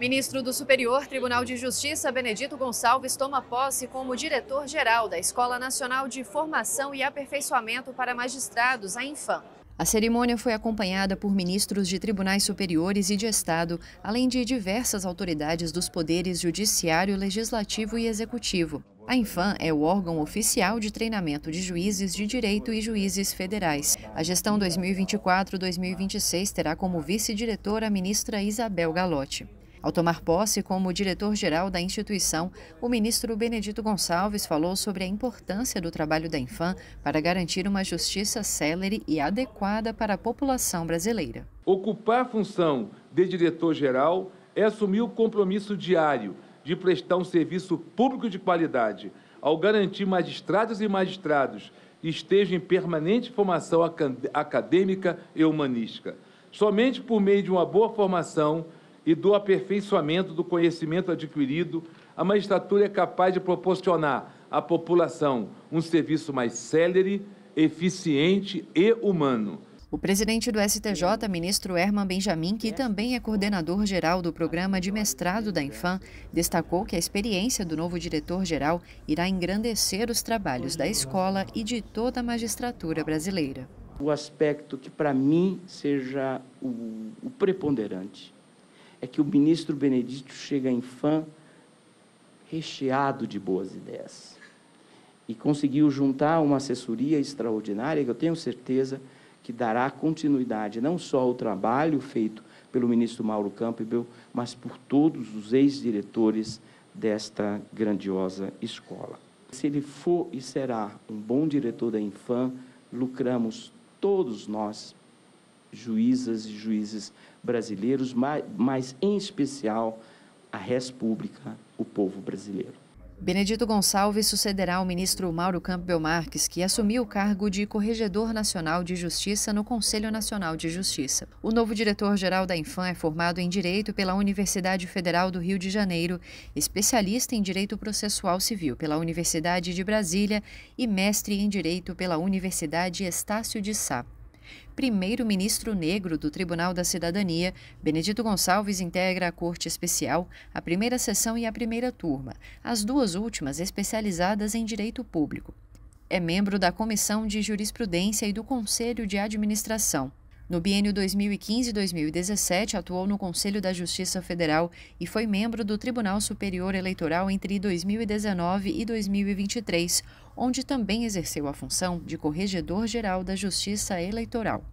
Ministro do Superior Tribunal de Justiça, Benedito Gonçalves, toma posse como diretor-geral da Escola Nacional de Formação e Aperfeiçoamento para Magistrados, a Infam. A cerimônia foi acompanhada por ministros de tribunais superiores e de Estado, além de diversas autoridades dos poderes judiciário, legislativo e executivo. A Infam é o órgão oficial de treinamento de juízes de direito e juízes federais. A gestão 2024-2026 terá como vice-diretora a ministra Isabel Galotti. Ao tomar posse como diretor-geral da instituição, o ministro Benedito Gonçalves falou sobre a importância do trabalho da Infam para garantir uma justiça célere e adequada para a população brasileira. Ocupar a função de diretor-geral é assumir o compromisso diário de prestar um serviço público de qualidade, ao garantir magistrados e magistrados estejam em permanente formação acadêmica e humanística. Somente por meio de uma boa formação, e do aperfeiçoamento do conhecimento adquirido, a magistratura é capaz de proporcionar à população um serviço mais célere, eficiente e humano. O presidente do STJ, ministro Herman Benjamin, que também é coordenador geral do programa de mestrado da Infam, destacou que a experiência do novo diretor-geral irá engrandecer os trabalhos da escola e de toda a magistratura brasileira. O aspecto que, para mim, seja o, o preponderante é que o ministro Benedito chega em fã recheado de boas ideias. E conseguiu juntar uma assessoria extraordinária que eu tenho certeza que dará continuidade não só ao trabalho feito pelo ministro Mauro Campbell, mas por todos os ex-diretores desta grandiosa escola. Se ele for e será um bom diretor da Infam, lucramos todos nós juízas e juízes brasileiros, mas, mas em especial a res pública, o povo brasileiro. Benedito Gonçalves sucederá ao ministro Mauro Campbell Marques, que assumiu o cargo de Corregedor Nacional de Justiça no Conselho Nacional de Justiça. O novo diretor-geral da Infam é formado em Direito pela Universidade Federal do Rio de Janeiro, especialista em Direito Processual Civil pela Universidade de Brasília e mestre em Direito pela Universidade Estácio de Sá primeiro-ministro negro do Tribunal da Cidadania, Benedito Gonçalves integra a Corte Especial, a primeira sessão e a primeira turma, as duas últimas especializadas em direito público. É membro da Comissão de Jurisprudência e do Conselho de Administração. No biênio 2015-2017, atuou no Conselho da Justiça Federal e foi membro do Tribunal Superior Eleitoral entre 2019 e 2023, onde também exerceu a função de Corregedor-Geral da Justiça Eleitoral.